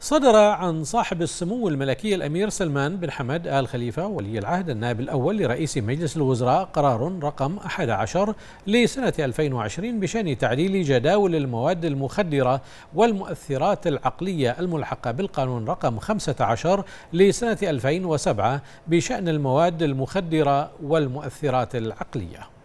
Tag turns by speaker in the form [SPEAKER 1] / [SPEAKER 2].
[SPEAKER 1] صدر عن صاحب السمو الملكي الأمير سلمان بن حمد آل خليفة ولي العهد النائب الأول لرئيس مجلس الوزراء قرار رقم 11 لسنة 2020 بشأن تعديل جداول المواد المخدرة والمؤثرات العقلية الملحقة بالقانون رقم 15 لسنة 2007 بشأن المواد المخدرة والمؤثرات العقلية